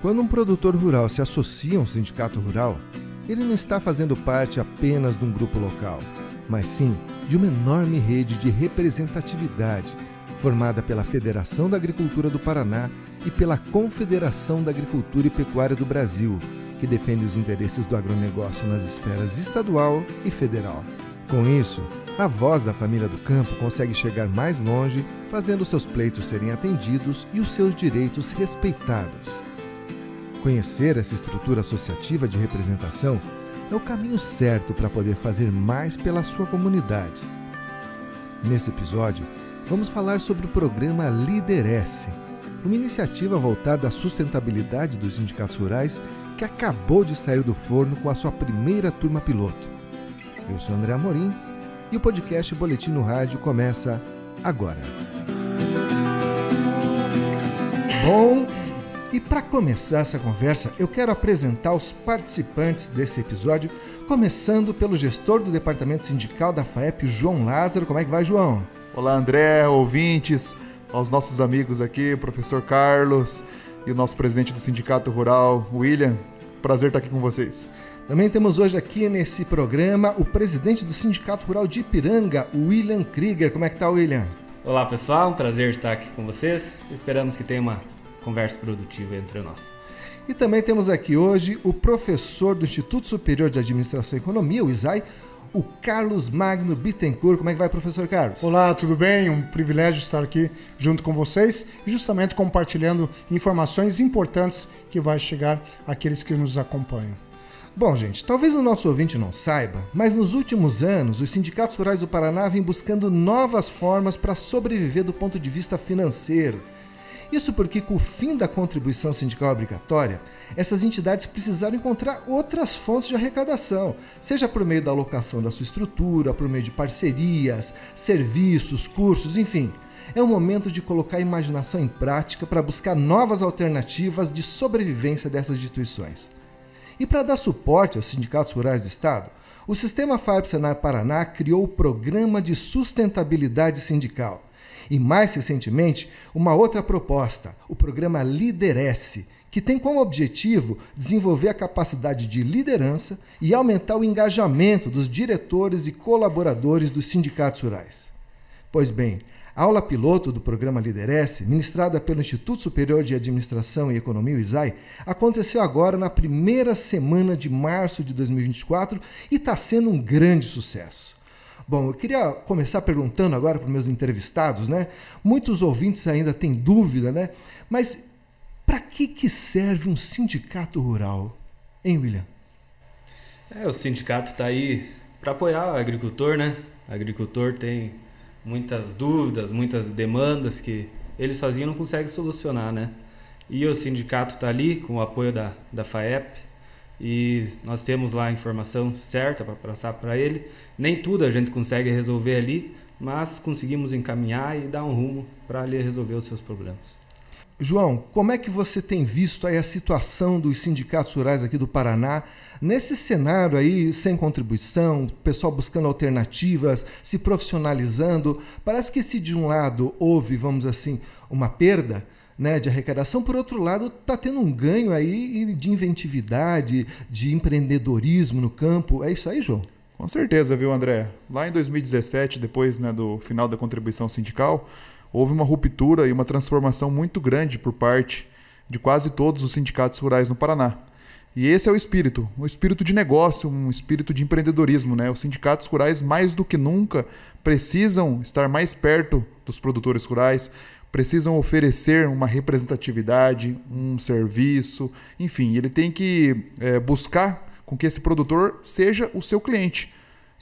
Quando um produtor rural se associa a um sindicato rural, ele não está fazendo parte apenas de um grupo local, mas sim de uma enorme rede de representatividade, formada pela Federação da Agricultura do Paraná e pela Confederação da Agricultura e Pecuária do Brasil, que defende os interesses do agronegócio nas esferas estadual e federal. Com isso, a voz da família do campo consegue chegar mais longe, fazendo seus pleitos serem atendidos e os seus direitos respeitados. Conhecer essa estrutura associativa de representação é o caminho certo para poder fazer mais pela sua comunidade. Nesse episódio, vamos falar sobre o programa Lideresse, uma iniciativa voltada à sustentabilidade dos sindicatos rurais que acabou de sair do forno com a sua primeira turma piloto. Eu sou André Amorim e o podcast Boletim no Rádio começa agora. Bom e para começar essa conversa, eu quero apresentar os participantes desse episódio, começando pelo gestor do Departamento Sindical da FAEP, João Lázaro. Como é que vai, João? Olá, André, ouvintes, aos nossos amigos aqui, professor Carlos e o nosso presidente do Sindicato Rural, William. Prazer estar aqui com vocês. Também temos hoje aqui nesse programa o presidente do Sindicato Rural de Ipiranga, William Krieger. Como é que tá, William? Olá pessoal, um prazer estar aqui com vocês. Esperamos que tenha uma conversa produtiva entre nós. E também temos aqui hoje o professor do Instituto Superior de Administração e Economia, o ISAI, o Carlos Magno Bittencourt. Como é que vai, professor Carlos? Olá, tudo bem? Um privilégio estar aqui junto com vocês justamente compartilhando informações importantes que vai chegar àqueles que nos acompanham. Bom, gente, talvez o nosso ouvinte não saiba, mas nos últimos anos, os sindicatos rurais do Paraná vêm buscando novas formas para sobreviver do ponto de vista financeiro. Isso porque, com o fim da contribuição sindical obrigatória, essas entidades precisaram encontrar outras fontes de arrecadação, seja por meio da alocação da sua estrutura, por meio de parcerias, serviços, cursos, enfim. É o momento de colocar a imaginação em prática para buscar novas alternativas de sobrevivência dessas instituições. E para dar suporte aos sindicatos rurais do Estado, o Sistema FAP Senai Paraná criou o Programa de Sustentabilidade Sindical, e mais recentemente, uma outra proposta, o programa Lideresse, que tem como objetivo desenvolver a capacidade de liderança e aumentar o engajamento dos diretores e colaboradores dos sindicatos rurais. Pois bem, a aula piloto do programa Lideresse, ministrada pelo Instituto Superior de Administração e Economia, o ISAI, aconteceu agora na primeira semana de março de 2024 e está sendo um grande sucesso. Bom, eu queria começar perguntando agora para os meus entrevistados, né? Muitos ouvintes ainda têm dúvida, né? Mas para que, que serve um sindicato rural, hein, William? É, o sindicato está aí para apoiar o agricultor, né? O agricultor tem muitas dúvidas, muitas demandas que ele sozinho não consegue solucionar, né? E o sindicato está ali com o apoio da, da FAEP, e nós temos lá a informação certa para passar para ele. Nem tudo a gente consegue resolver ali, mas conseguimos encaminhar e dar um rumo para ele resolver os seus problemas. João, como é que você tem visto aí a situação dos sindicatos rurais aqui do Paraná nesse cenário aí sem contribuição, pessoal buscando alternativas, se profissionalizando? Parece que se de um lado houve, vamos assim, uma perda, né, de arrecadação, por outro lado, está tendo um ganho aí de inventividade, de empreendedorismo no campo. É isso aí, João? Com certeza, viu, André? Lá em 2017, depois né, do final da contribuição sindical, houve uma ruptura e uma transformação muito grande por parte de quase todos os sindicatos rurais no Paraná. E esse é o espírito, um espírito de negócio, um espírito de empreendedorismo. Né? Os sindicatos rurais, mais do que nunca, precisam estar mais perto dos produtores rurais, precisam oferecer uma representatividade, um serviço, enfim, ele tem que é, buscar com que esse produtor seja o seu cliente.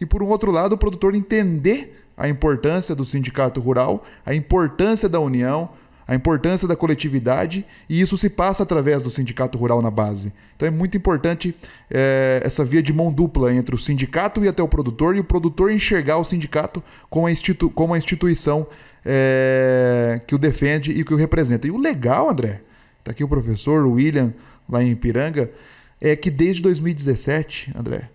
E por um outro lado, o produtor entender a importância do sindicato rural, a importância da união, a importância da coletividade, e isso se passa através do sindicato rural na base. Então é muito importante é, essa via de mão dupla entre o sindicato e até o produtor, e o produtor enxergar o sindicato como, a institu como a instituição é, que o defende e que o representa. E o legal, André, tá aqui o professor William, lá em Ipiranga, é que desde 2017, André,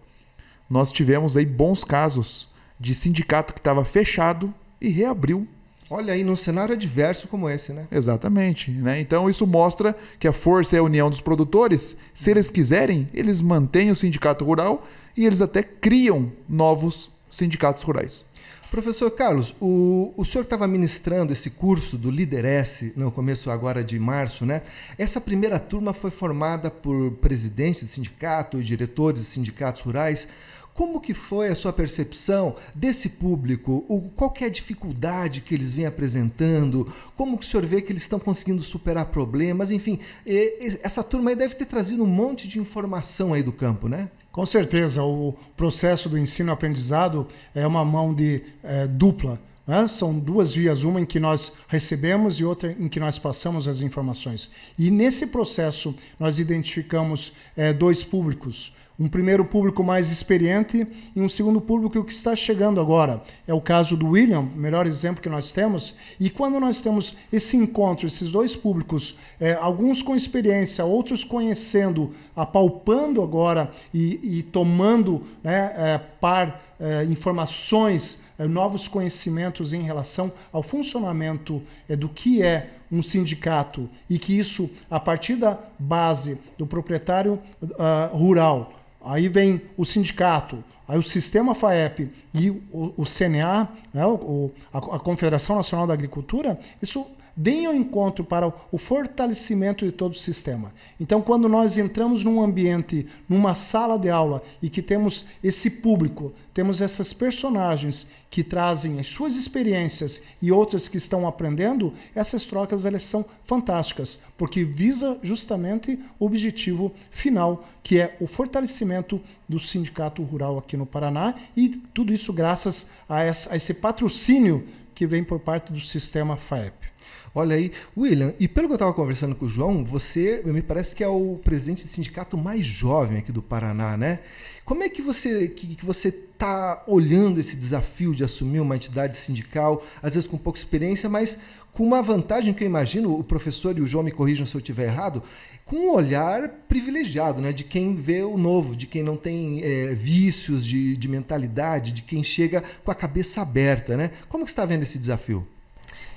nós tivemos aí bons casos de sindicato que estava fechado e reabriu. Olha aí, num cenário adverso como esse, né? Exatamente. Né? Então isso mostra que a força é a união dos produtores. Se eles quiserem, eles mantêm o sindicato rural e eles até criam novos sindicatos rurais. Professor Carlos, o, o senhor estava ministrando esse curso do lideresse no começo agora de março, né? Essa primeira turma foi formada por presidentes de sindicato, diretores de sindicatos rurais. Como que foi a sua percepção desse público? O, qual é a dificuldade que eles vêm apresentando? Como que o senhor vê que eles estão conseguindo superar problemas? Enfim, e, e, essa turma aí deve ter trazido um monte de informação aí do campo, né? Com certeza, o processo do ensino-aprendizado é uma mão de é, dupla. Né? São duas vias, uma em que nós recebemos e outra em que nós passamos as informações. E nesse processo nós identificamos é, dois públicos um primeiro público mais experiente e um segundo público que está chegando agora. É o caso do William, o melhor exemplo que nós temos. E quando nós temos esse encontro, esses dois públicos, é, alguns com experiência, outros conhecendo, apalpando agora e, e tomando né, é, par é, informações, é, novos conhecimentos em relação ao funcionamento é, do que é um sindicato e que isso, a partir da base do proprietário uh, rural, aí vem o sindicato, aí o sistema FAEP e o, o CNA, né, o, a, a Confederação Nacional da Agricultura, isso vem ao encontro para o fortalecimento de todo o sistema. Então, quando nós entramos num ambiente, numa sala de aula e que temos esse público, temos essas personagens que trazem as suas experiências e outras que estão aprendendo, essas trocas elas são fantásticas, porque visa justamente o objetivo final, que é o fortalecimento do sindicato rural aqui no Paraná e tudo isso graças a esse patrocínio que vem por parte do sistema FAEP. Olha aí, William, e pelo que eu estava conversando com o João, você me parece que é o presidente do sindicato mais jovem aqui do Paraná, né? Como é que você que, que você está olhando esse desafio de assumir uma entidade sindical, às vezes com pouca experiência, mas com uma vantagem que eu imagino, o professor e o João me corrijam se eu estiver errado, com um olhar privilegiado, né? De quem vê o novo, de quem não tem é, vícios de, de mentalidade, de quem chega com a cabeça aberta, né? Como que você está vendo esse desafio?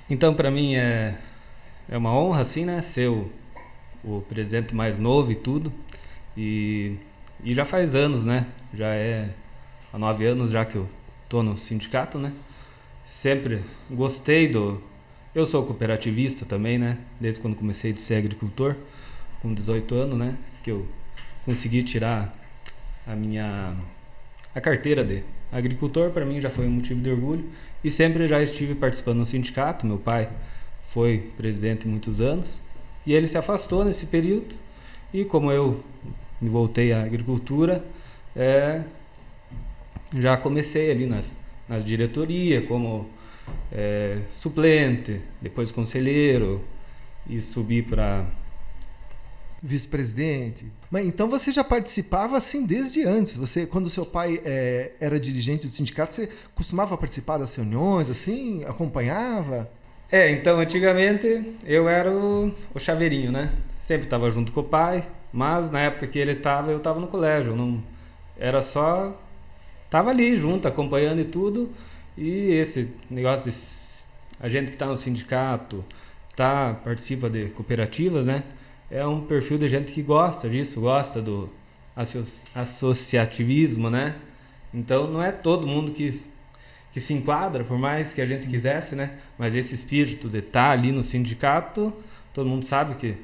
Então, para mim é, é uma honra, assim, né? Ser o, o presidente mais novo e tudo. E, e já faz anos, né? Já é há nove anos já que eu tô no sindicato, né? Sempre gostei do. Eu sou cooperativista também, né? Desde quando comecei de ser agricultor, com 18 anos, né? Que eu consegui tirar a minha a carteira de agricultor, para mim já foi um motivo de orgulho e sempre já estive participando no sindicato. Meu pai foi presidente muitos anos e ele se afastou nesse período e como eu me voltei à agricultura, é, já comecei ali nas, diretoria como é, suplente, depois conselheiro e subi para vice-presidente. Mas então você já participava assim desde antes. Você, quando seu pai é, era dirigente do sindicato, você costumava participar das reuniões, assim, acompanhava? É, então antigamente eu era o, o chaveirinho, né? Sempre estava junto com o pai, mas na época que ele estava eu estava no colégio, não era só estava ali junto, acompanhando e tudo. E esse negócio de a gente que está no sindicato, tá participa de cooperativas, né? é um perfil de gente que gosta disso, gosta do associativismo, né? Então não é todo mundo que, que se enquadra, por mais que a gente quisesse, né? Mas esse espírito de estar tá ali no sindicato, todo mundo sabe que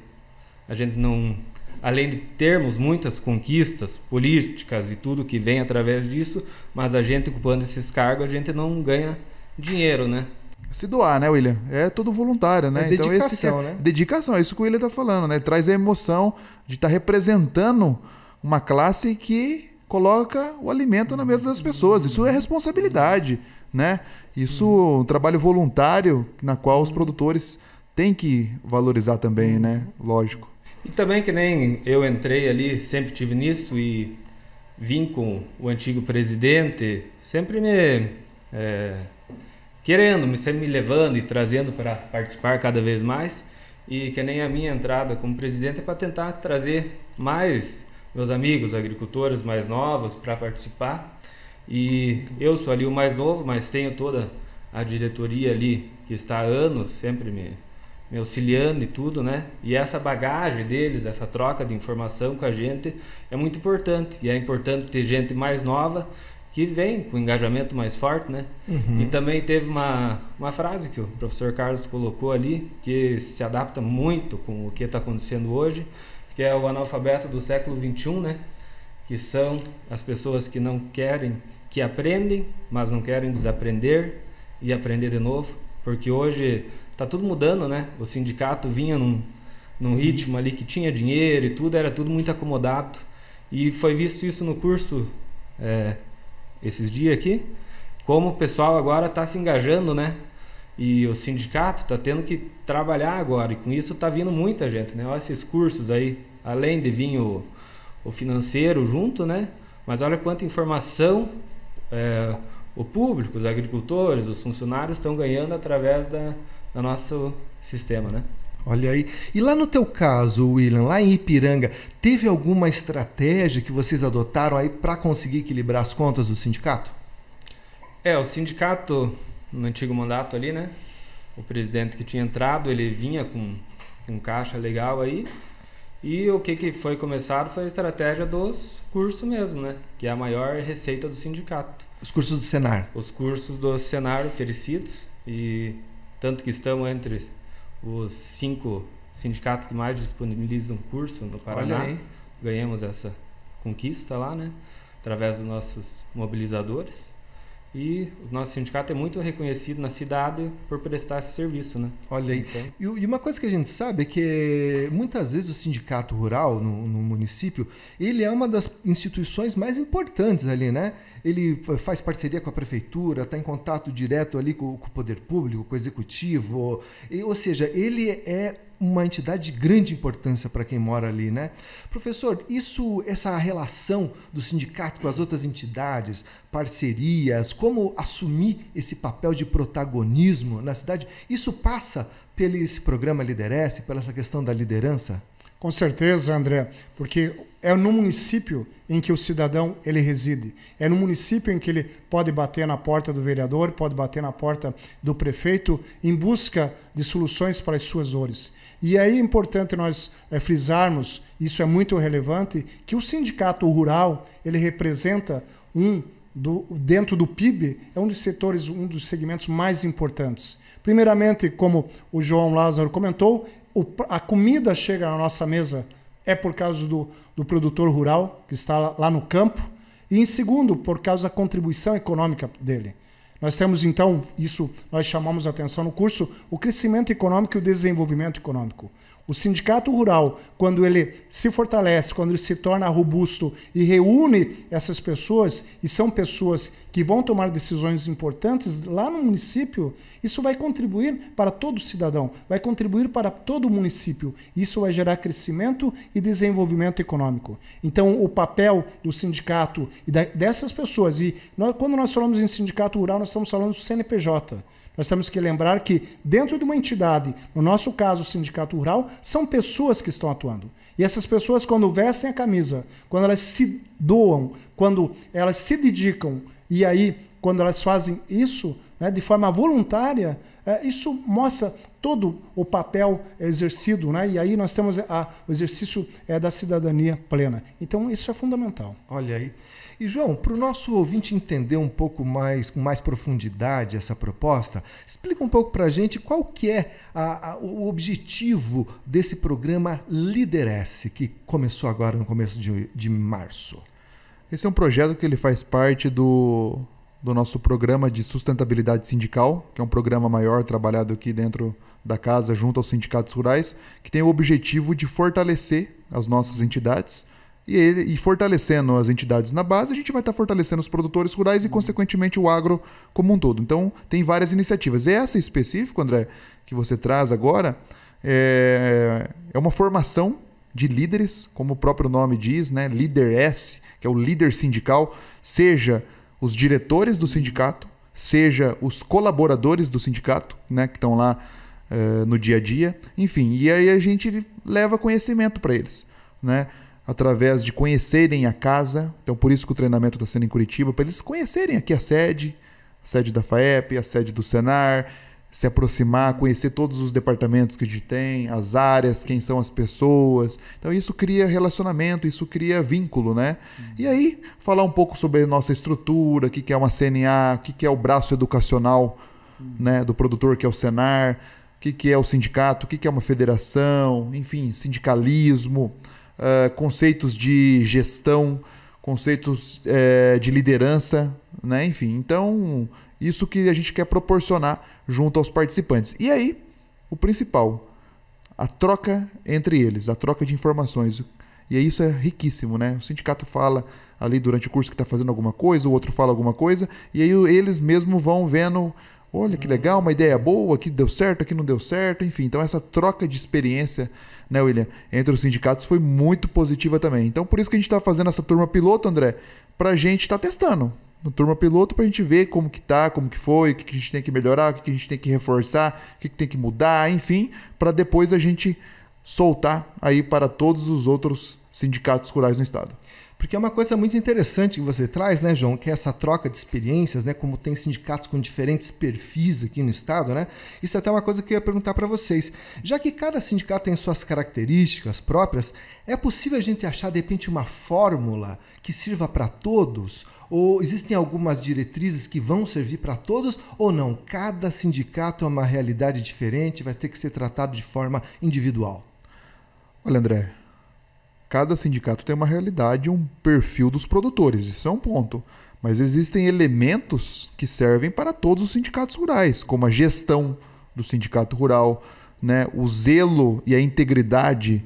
a gente não. Além de termos muitas conquistas políticas e tudo que vem através disso, mas a gente ocupando esses cargos, a gente não ganha dinheiro, né? se doar, né, William? É todo voluntário, né? É então, é dedicação, esse, né? Dedicação, é isso que o William está falando, né? Traz a emoção de estar tá representando uma classe que coloca o alimento na mesa das pessoas. Isso é responsabilidade, né? Isso é um trabalho voluntário na qual os produtores têm que valorizar também, né? Lógico. E também que nem eu entrei ali, sempre tive nisso e vim com o antigo presidente, sempre me... É querendo, me sempre me levando e trazendo para participar cada vez mais. E que nem a minha entrada como presidente é para tentar trazer mais meus amigos agricultores mais novos para participar. E eu sou ali o mais novo, mas tenho toda a diretoria ali que está há anos sempre me, me auxiliando e tudo, né? E essa bagagem deles, essa troca de informação com a gente é muito importante. E é importante ter gente mais nova que vem com engajamento mais forte, né? Uhum. E também teve uma, uma frase que o professor Carlos colocou ali, que se adapta muito com o que está acontecendo hoje, que é o analfabeto do século XXI, né? Que são as pessoas que não querem, que aprendem, mas não querem desaprender e aprender de novo, porque hoje está tudo mudando, né? O sindicato vinha num, num ritmo ali que tinha dinheiro e tudo, era tudo muito acomodado. E foi visto isso no curso é, esses dias aqui, como o pessoal agora está se engajando, né? E o sindicato está tendo que trabalhar agora, e com isso está vindo muita gente, né? Olha esses cursos aí, além de vir o, o financeiro junto, né? Mas olha quanta informação é, o público, os agricultores, os funcionários estão ganhando através da, do nosso sistema, né? Olha aí. E lá no teu caso, William, lá em Ipiranga, teve alguma estratégia que vocês adotaram aí para conseguir equilibrar as contas do sindicato? É, o sindicato no antigo mandato ali, né? O presidente que tinha entrado, ele vinha com um caixa legal aí. E o que, que foi começado foi a estratégia dos cursos mesmo, né? Que é a maior receita do sindicato. Os cursos do Senar. Os cursos do Senar oferecidos. E tanto que estamos entre os cinco sindicatos que mais disponibilizam curso no Paraná. Ganhamos essa conquista lá, né? Através dos nossos mobilizadores. E o nosso sindicato é muito reconhecido na cidade por prestar esse serviço, né? Olha aí. Então... E uma coisa que a gente sabe é que muitas vezes o sindicato rural no, no, município, ele é uma das instituições mais importantes ali, né? Ele faz parceria com a prefeitura, está em contato direto ali com, com o poder público, com o executivo. E, ou seja, ele é uma entidade de grande importância para quem mora ali, né? Professor, isso, essa relação do sindicato com as outras entidades, parcerias, como assumir esse papel de protagonismo na cidade, isso passa pelo esse programa Liderece, pela essa questão da liderança? Com certeza, André, porque é no município em que o cidadão ele reside, é no município em que ele pode bater na porta do vereador, pode bater na porta do prefeito em busca de soluções para as suas dores. E aí é importante nós é, frisarmos, isso é muito relevante, que o sindicato rural ele representa um do, dentro do PIB é um dos setores, um dos segmentos mais importantes. Primeiramente, como o João Lázaro comentou, o, a comida chega na nossa mesa é por causa do, do produtor rural que está lá, lá no campo e em segundo por causa da contribuição econômica dele. Nós temos então, isso nós chamamos a atenção no curso, o crescimento econômico e o desenvolvimento econômico. O sindicato rural, quando ele se fortalece, quando ele se torna robusto e reúne essas pessoas, e são pessoas que vão tomar decisões importantes lá no município, isso vai contribuir para todo cidadão, vai contribuir para todo o município. Isso vai gerar crescimento e desenvolvimento econômico. Então, o papel do sindicato e dessas pessoas, e nós, quando nós falamos em sindicato rural, nós estamos falando do CNPJ nós temos que lembrar que, dentro de uma entidade, no nosso caso, o sindicato rural, são pessoas que estão atuando. E essas pessoas, quando vestem a camisa, quando elas se doam, quando elas se dedicam, e aí, quando elas fazem isso, né, de forma voluntária, é, isso mostra todo o papel exercido, né? E aí nós temos a, o exercício é, da cidadania plena. Então isso é fundamental. Olha aí. E João, para o nosso ouvinte entender um pouco mais, com mais profundidade essa proposta, explica um pouco para a gente qual que é a, a, o objetivo desse programa Lideresse, que começou agora no começo de, de março. Esse é um projeto que ele faz parte do do nosso programa de sustentabilidade sindical, que é um programa maior trabalhado aqui dentro da casa junto aos sindicatos rurais, que tem o objetivo de fortalecer as nossas entidades. E, ele, e fortalecendo as entidades na base, a gente vai estar fortalecendo os produtores rurais e, uhum. consequentemente, o agro como um todo. Então, tem várias iniciativas. E essa específica, André, que você traz agora, é, é uma formação de líderes, como o próprio nome diz, né? líder S, que é o líder sindical, seja os diretores do sindicato, seja os colaboradores do sindicato, né, que estão lá uh, no dia a dia, enfim, e aí a gente leva conhecimento para eles, né, através de conhecerem a casa, então por isso que o treinamento está sendo em Curitiba, para eles conhecerem aqui a sede, a sede da FAEP, a sede do Senar, se aproximar, conhecer todos os departamentos que a gente tem, as áreas, quem são as pessoas. Então isso cria relacionamento, isso cria vínculo, né? Uhum. E aí, falar um pouco sobre a nossa estrutura, o que é uma CNA, o que é o braço educacional uhum. né, do produtor, que é o Senar, o que é o sindicato, o que é uma federação, enfim, sindicalismo, uh, conceitos de gestão, conceitos uh, de liderança, né? Enfim, então isso que a gente quer proporcionar junto aos participantes. E aí, o principal, a troca entre eles, a troca de informações. E isso é riquíssimo, né? O sindicato fala ali durante o curso que está fazendo alguma coisa, o outro fala alguma coisa, e aí eles mesmos vão vendo olha que legal, uma ideia boa, que deu certo, que não deu certo, enfim. Então essa troca de experiência, né, William, entre os sindicatos foi muito positiva também. Então por isso que a gente está fazendo essa turma piloto, André, para a gente estar tá testando no turma piloto para a gente ver como que tá, como que foi, o que, que a gente tem que melhorar, o que, que a gente tem que reforçar, o que, que tem que mudar, enfim, para depois a gente soltar aí para todos os outros sindicatos rurais no estado. Porque é uma coisa muito interessante que você traz, né, João, que é essa troca de experiências, né, como tem sindicatos com diferentes perfis aqui no estado, né? Isso é até uma coisa que eu ia perguntar para vocês. Já que cada sindicato tem suas características próprias, é possível a gente achar de repente uma fórmula que sirva para todos? Ou existem algumas diretrizes que vão servir para todos ou não? Cada sindicato é uma realidade diferente, vai ter que ser tratado de forma individual. Olha, André, cada sindicato tem uma realidade, um perfil dos produtores, isso é um ponto. Mas existem elementos que servem para todos os sindicatos rurais, como a gestão do sindicato rural, né, o zelo e a integridade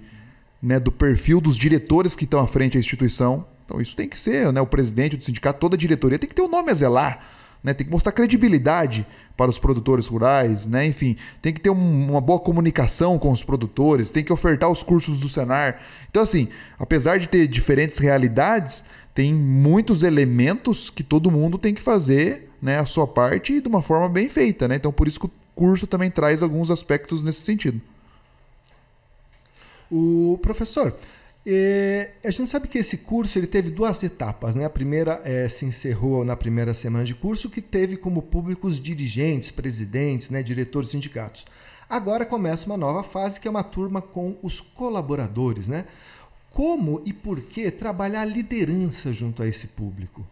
né, do perfil dos diretores que estão à frente da instituição. Então isso tem que ser, né? O presidente do sindicato, toda a diretoria tem que ter o um nome a zelar. Né, tem que mostrar credibilidade para os produtores rurais, né? Enfim, tem que ter um, uma boa comunicação com os produtores, tem que ofertar os cursos do Senar. Então, assim, apesar de ter diferentes realidades, tem muitos elementos que todo mundo tem que fazer né, a sua parte e de uma forma bem feita, né? Então, por isso que o curso também traz alguns aspectos nesse sentido. O professor, e é, a gente sabe que esse curso ele teve duas etapas, né? A primeira é, se encerrou na primeira semana de curso, que teve como público os dirigentes, presidentes, né, diretores sindicatos. Agora começa uma nova fase, que é uma turma com os colaboradores, né? Como e por que trabalhar a liderança junto a esse público?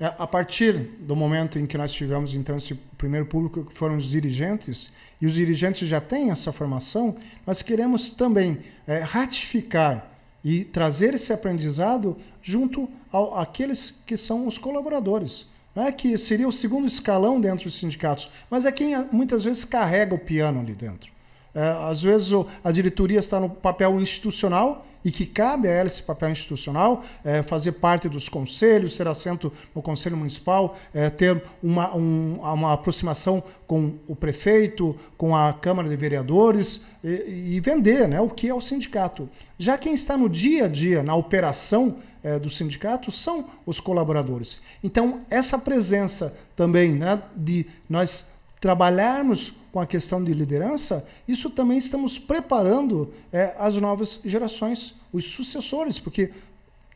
É, a partir do momento em que nós tivemos, então, esse primeiro público, que foram os dirigentes, e os dirigentes já têm essa formação, nós queremos também é, ratificar e trazer esse aprendizado junto ao, àqueles que são os colaboradores, né? que seria o segundo escalão dentro dos sindicatos, mas é quem ah, muitas vezes carrega o piano ali dentro. É, às vezes a diretoria está no papel institucional e que cabe a ela esse papel institucional, é, fazer parte dos conselhos, ter assento no conselho municipal, é, ter uma, um, uma aproximação com o prefeito, com a Câmara de Vereadores e, e, vender né, o que é o sindicato. Já quem está no dia a dia, na operação é, do sindicato, são os colaboradores. Então, essa presença também né, de nós trabalharmos com a questão de liderança, isso também estamos preparando é, as novas gerações, os sucessores, porque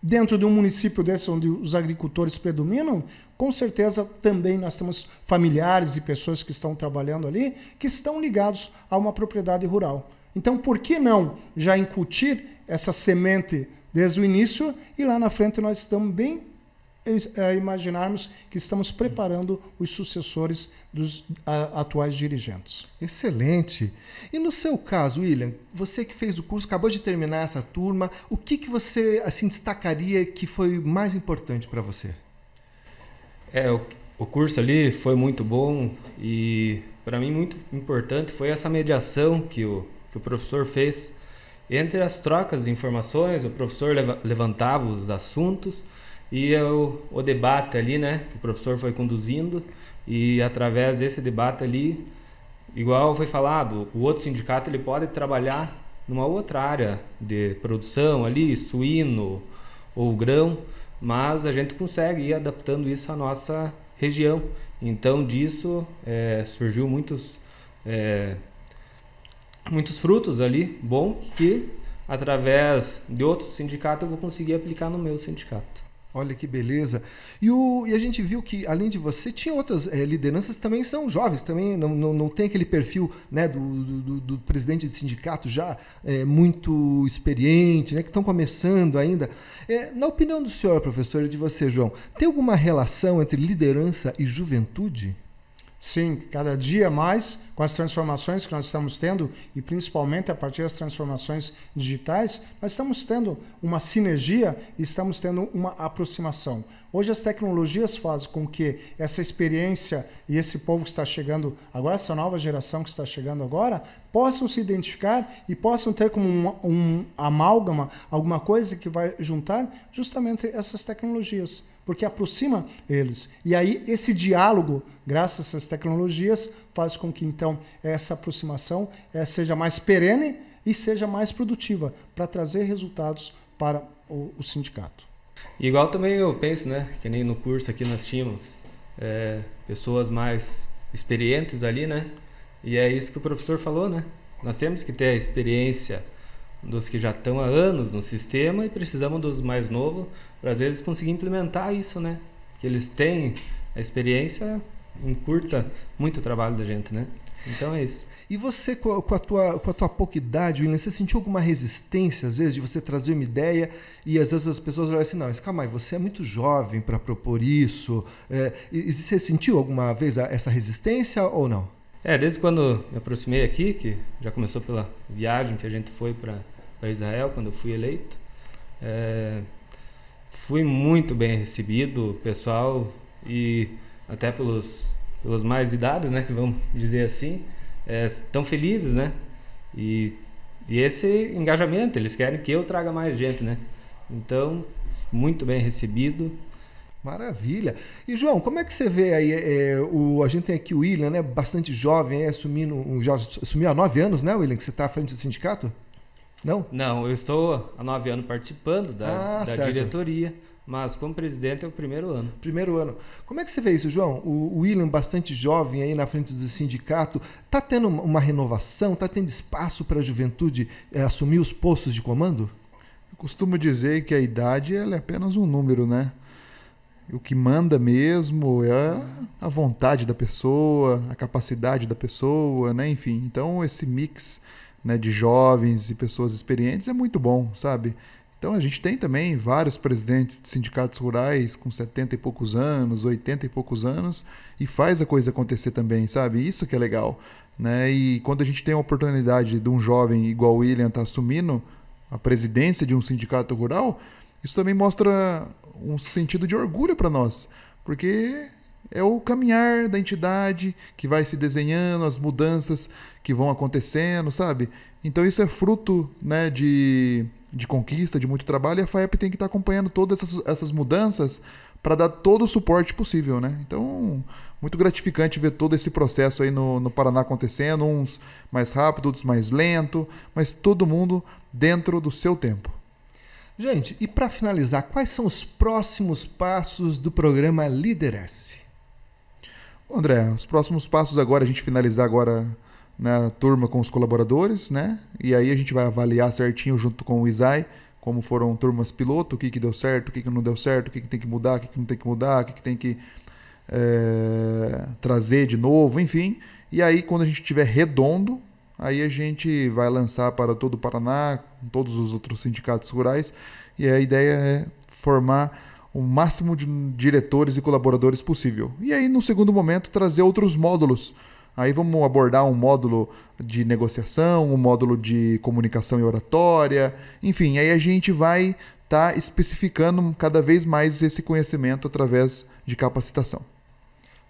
dentro de um município desse onde os agricultores predominam, com certeza também nós temos familiares e pessoas que estão trabalhando ali que estão ligados a uma propriedade rural. Então, por que não já incutir essa semente desde o início e lá na frente nós também é, é imaginarmos que estamos preparando os sucessores dos a, atuais dirigentes. Excelente. E no seu caso, William, você que fez o curso, acabou de terminar essa turma, o que, que você assim destacaria que foi mais importante para você? É, o, o curso ali foi muito bom e para mim muito importante foi essa mediação que o, que o professor fez entre as trocas de informações, o professor leva, levantava os assuntos e é o, o debate ali, né, que o professor foi conduzindo, e através desse debate ali, igual foi falado, o outro sindicato ele pode trabalhar numa outra área de produção ali, suíno ou grão, mas a gente consegue ir adaptando isso à nossa região. Então disso é, surgiu muitos é, muitos frutos ali, bom que através de outro sindicato eu vou conseguir aplicar no meu sindicato. Olha que beleza. E, o, e a gente viu que, além de você, tinha outras é, lideranças também são jovens, também não, não, não tem aquele perfil né, do, do, do presidente de sindicato já é, muito experiente, né, que estão começando ainda. É, na opinião do senhor, professor, e de você, João, tem alguma relação entre liderança e juventude? Sim, cada dia mais, com as transformações que nós estamos tendo, e principalmente a partir das transformações digitais, nós estamos tendo uma sinergia e estamos tendo uma aproximação. Hoje as tecnologias fazem com que essa experiência e esse povo que está chegando agora, essa nova geração que está chegando agora, possam se identificar e possam ter como um, um amálgama alguma coisa que vai juntar justamente essas tecnologias porque aproxima eles. E aí esse diálogo, graças a essas tecnologias, faz com que então essa aproximação é, seja mais perene e seja mais produtiva para trazer resultados para o, o sindicato igual também eu penso, né? Que nem no curso aqui nós tínhamos é, pessoas mais experientes ali, né? E é isso que o professor falou, né? Nós temos que ter a experiência dos que já estão há anos no sistema e precisamos dos mais novos para às vezes conseguir implementar isso, né? Que eles têm a experiência encurta muito o trabalho da gente, né? Então é isso. E você, com a tua, com a tua pouca idade, William, você sentiu alguma resistência, às vezes, de você trazer uma ideia e às vezes as pessoas olham assim, não, mas calma aí, você é muito jovem para propor isso. É, e, você sentiu alguma vez essa resistência ou não? É, desde quando me aproximei aqui, que já começou pela viagem que a gente foi para Israel, quando eu fui eleito, é, fui muito bem recebido, pessoal, e até pelos os mais idados, né, que vamos dizer assim, estão é, felizes, né? E, e esse engajamento, eles querem que eu traga mais gente, né? Então, muito bem recebido. Maravilha. E João, como é que você vê aí? É, o, a gente tem aqui o William, né? Bastante jovem, é, assumindo, já assumiu há nove anos, né, William? Que você está à frente do sindicato? Não? Não, eu estou há nove anos participando da, ah, da diretoria. Mas como presidente é o primeiro ano. Primeiro ano. Como é que você vê isso, João? O William, bastante jovem aí na frente do sindicato, está tendo uma renovação, está tendo espaço para a juventude é, assumir os postos de comando? Eu costumo dizer que a idade é apenas um número, né? O que manda mesmo é a vontade da pessoa, a capacidade da pessoa, né? Enfim, então esse mix né, de jovens e pessoas experientes é muito bom, sabe? Então a gente tem também vários presidentes de sindicatos rurais com 70 e poucos anos, 80 e poucos anos e faz a coisa acontecer também, sabe? Isso que é legal, né? E quando a gente tem a oportunidade de um jovem igual o William estar tá assumindo a presidência de um sindicato rural, isso também mostra um sentido de orgulho para nós, porque é o caminhar da entidade que vai se desenhando, as mudanças que vão acontecendo, sabe? Então isso é fruto, né, de de conquista, de muito trabalho, e a FAEP tem que estar acompanhando todas essas, essas mudanças para dar todo o suporte possível, né? Então, muito gratificante ver todo esse processo aí no, no Paraná acontecendo, uns mais rápido, outros mais lento, mas todo mundo dentro do seu tempo. Gente, e para finalizar, quais são os próximos passos do programa Lideresse? André, os próximos passos agora, a gente finalizar agora na né, turma com os colaboradores, né? E aí a gente vai avaliar certinho junto com o Isai como foram turmas piloto, o que, que deu certo, o que, que não deu certo, o que, que tem que mudar, o que, que não tem que mudar, o que, que tem que é, trazer de novo, enfim. E aí, quando a gente tiver redondo, aí a gente vai lançar para todo o Paraná, todos os outros sindicatos rurais, e a ideia é formar o máximo de diretores e colaboradores possível. E aí, no segundo momento, trazer outros módulos Aí vamos abordar um módulo de negociação, um módulo de comunicação e oratória, enfim, aí a gente vai estar tá especificando cada vez mais esse conhecimento através de capacitação.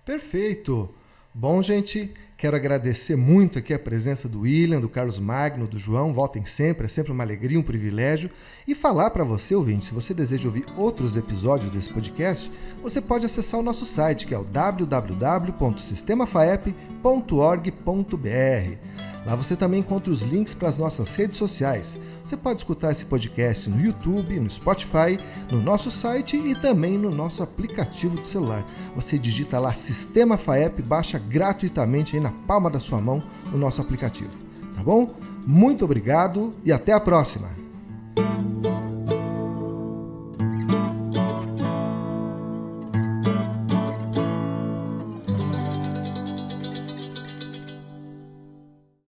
Perfeito. Bom, gente, Quero agradecer muito aqui a presença do William, do Carlos Magno, do João. Voltem sempre, é sempre uma alegria, um privilégio. E falar para você, ouvinte, se você deseja ouvir outros episódios desse podcast, você pode acessar o nosso site, que é o www.sistemafaep.org.br. Lá você também encontra os links para as nossas redes sociais. Você pode escutar esse podcast no YouTube, no Spotify, no nosso site e também no nosso aplicativo de celular. Você digita lá Sistema FAEP, baixa gratuitamente aí na palma da sua mão o nosso aplicativo. Tá bom? Muito obrigado e até a próxima!